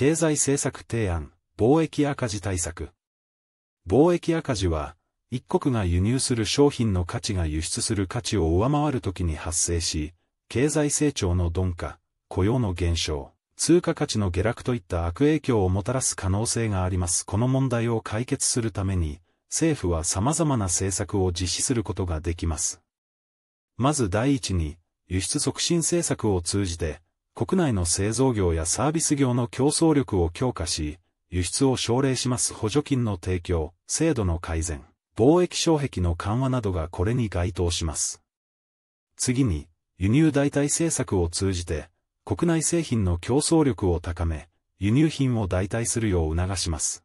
経済政策提案、貿易赤字対策。貿易赤字は、一国が輸入する商品の価値が輸出する価値を上回るときに発生し、経済成長の鈍化、雇用の減少、通貨価値の下落といった悪影響をもたらす可能性があります。この問題を解決するために、政府は様々な政策を実施することができます。まず第一に、輸出促進政策を通じて、国内の製造業やサービス業の競争力を強化し、輸出を奨励します補助金の提供、制度の改善、貿易障壁の緩和などがこれに該当します。次に、輸入代替政策を通じて、国内製品の競争力を高め、輸入品を代替するよう促します。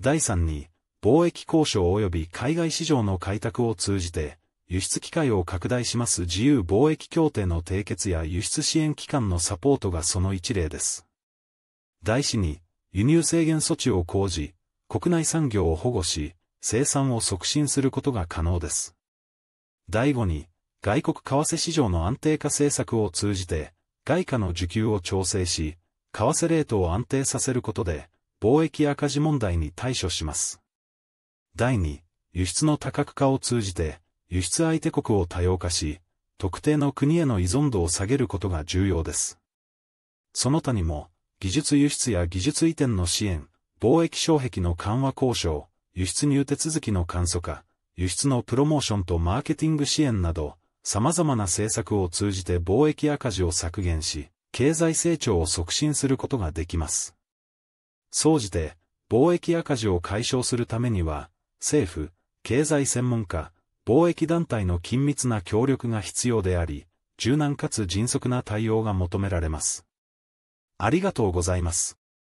第3に、貿易交渉及び海外市場の開拓を通じて、輸出機会を拡大します自由貿易協定の締結や輸出支援機関のサポートがその一例です。第四に、輸入制限措置を講じ、国内産業を保護し、生産を促進することが可能です。第五に、外国為替市場の安定化政策を通じて、外貨の需給を調整し、為替レートを安定させることで、貿易赤字問題に対処します。第2、輸出の多角化を通じて、輸出相手国を多様化し、特定の国への依存度を下げることが重要です。その他にも、技術輸出や技術移転の支援、貿易障壁の緩和交渉、輸出入手続きの簡素化、輸出のプロモーションとマーケティング支援など、様々な政策を通じて貿易赤字を削減し、経済成長を促進することができます。総じて、貿易赤字を解消するためには、政府、経済専門家、貿易団体の緊密な協力が必要であり、柔軟かつ迅速な対応が求められます。ありがとうございます。